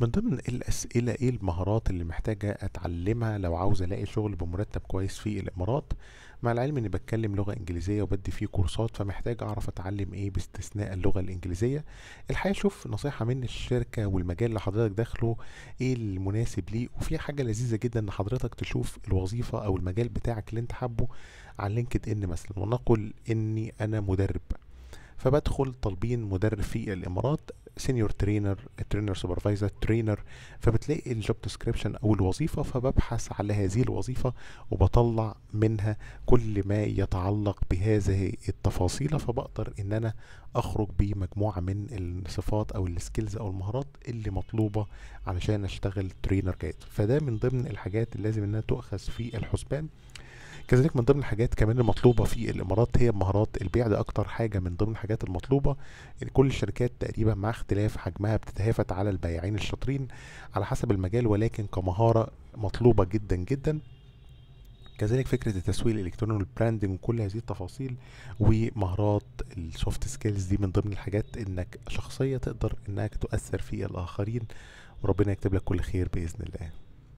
من ضمن الأسئلة إيه المهارات اللي محتاجة أتعلمها لو عاوز ألاقي شغل بمرتب كويس في الإمارات مع العلم إني بتكلم لغة إنجليزية وبدي فيه كورسات فمحتاج أعرف أتعلم إيه باستثناء اللغة الإنجليزية الحقيقة شوف نصيحة من الشركة والمجال اللي حضرتك داخله إيه المناسب ليه وفي حاجة لذيذة جدا إن حضرتك تشوف الوظيفة أو المجال بتاعك اللي أنت حابه على لينكد إن مثلا ونقل إني أنا مدرب فبدخل طالبين مدرب في الامارات سينيور ترينر ترينر سوبرفايزر ترينر فبتلاقي الجوب ديسكريبشن او الوظيفه فببحث على هذه الوظيفه وبطلع منها كل ما يتعلق بهذه التفاصيل فبقدر ان انا اخرج بمجموعه من الصفات او السكيلز او المهارات اللي مطلوبه علشان اشتغل ترينر جيد فده من ضمن الحاجات اللي لازم انها تؤخذ في الحسبان كذلك من ضمن الحاجات كمان المطلوبه في الامارات هي مهارات البيع ده اكتر حاجه من ضمن الحاجات المطلوبه ان يعني كل الشركات تقريبا مع اختلاف حجمها بتتهافت على البياعين الشاطرين على حسب المجال ولكن كمهاره مطلوبه جدا جدا كذلك فكرة التسويق الإلكتروني والبراندنج وكل هذه التفاصيل ومهارات السوفت سكيلز دي من ضمن الحاجات إنك شخصية تقدر إنك تؤثر في الآخرين وربنا يكتب لك كل خير بإذن الله